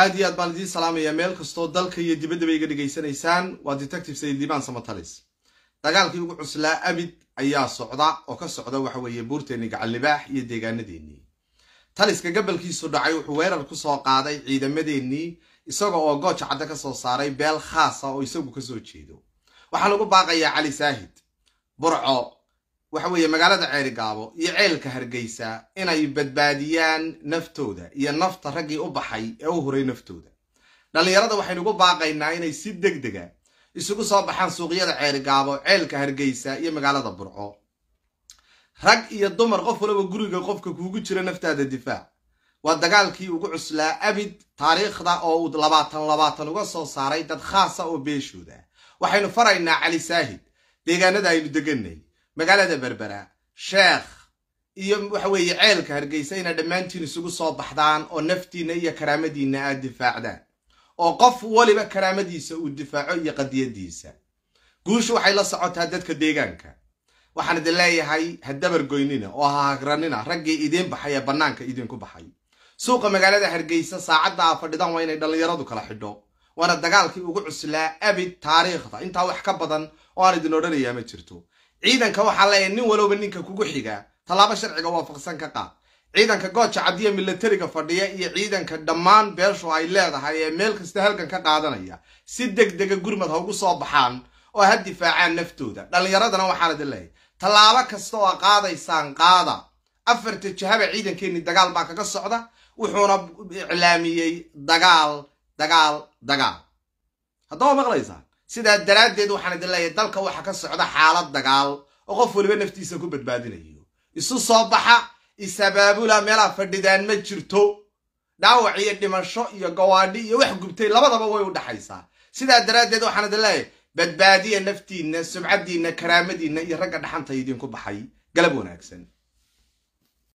aad iyo aad baan idiin salaamayaa meel kastoo dalka iyo dibaddaba iga dhegaysanaysaan waa detective sayid liibaan samatalis dagaalkii ugu cuslaa abid ayaa socda oo ka socda waxa weeye buurteenni gacallibaax iyo deegaanadeennii taliska gabalkiisu dhacay wuxuu weerar ku soo qaaday ciidamadeennii isaga oo gooja cadde ka soo saaray beel khaasa ah oo isagu ka soo jeedo waxaa lagu baaqayaa cali saahid burco waxa weeye magaalada ceeligaabo iyo ceelka hargeysa inay badbaadiyaan naftooda iyo nafta raggii u baxay ee u huray naftooda dhallinyarada waxaynugu baaqaynaa inay si deg dega ah isugu soo baxaan suuqyada ceerigaabo ceelka hargeysa iyo magaalada burco rag iyo dumar qof walaba guriga qofka kuugu jira naftaada difaac waa dagaalkii ugu cuslaa abid taariikhda oo uu labaatan labaatan uga soo saaray dad khaasa oo beeshooda ah. waxaynu faraynaa cali saahid deegaanada aynu deganay magaalada berbera sheekh iyo waxa weeye ceelka hargeysa inay dhammaantiin isugu soo baxdaan oo naftiinna iyo karaamadiinna aad difaacdaan oo qof weliba karaamadiisa uu difaaco iyo qadiyadiisa guushu waxay la socotaa dadka deegaanka waxaan idin leeyahay ha dabar goynina oo ha hagranina raggii idiin baxay ee bannaanka idinku baxay suuqa magaalada hargeysa saacadda a fadhidan waa inay dhallinyaradu kala xidho waana dagaalkii ugu cuslaa abid taariikhda intaa wax ka badan oo aan idin odhanayaa ma jirto ciidanka waxaa leeyahay nin walowba ninka kugu xigaa tallaabo sharciga waafaqsan ka qaad ciidanka gooja cadiya milatariga fadhiya iyo ciidanka dhammaan beeshu ay leedahay ee meel kasta halgan ka qaadanaya si deg dega gurmad ha ugu soo baxaan oo ha difaacaan naftooda dhallinyaradana waxaan idin leeyahay tallaabo kasta oo qaadaysaan qaada afarta jahaba ciidankeenni dagaal baa kaga socda wuxuuna iclaamiyey dagaal dagaal dagaal haddaba maqlaysaa sidaa daraaddeed waxaan idin leeyahay dalka waxaa ka socda xaalad dagaal oo qof weliba naftiisa ku badbaadinayo isu soo baxa isabaabula meelaa fadhidaan ma jirto dhaawac iyo dhimasho iyo gawaadhi iyo wax gubtay labadaba way u dhaxaysaa sidaa daraaddeed waxaan idin leeyahay badbaadiya naftiinna subcaddiinna karaamadiinna iyo ragga dhaxanta idinku baxay galab wanaagsan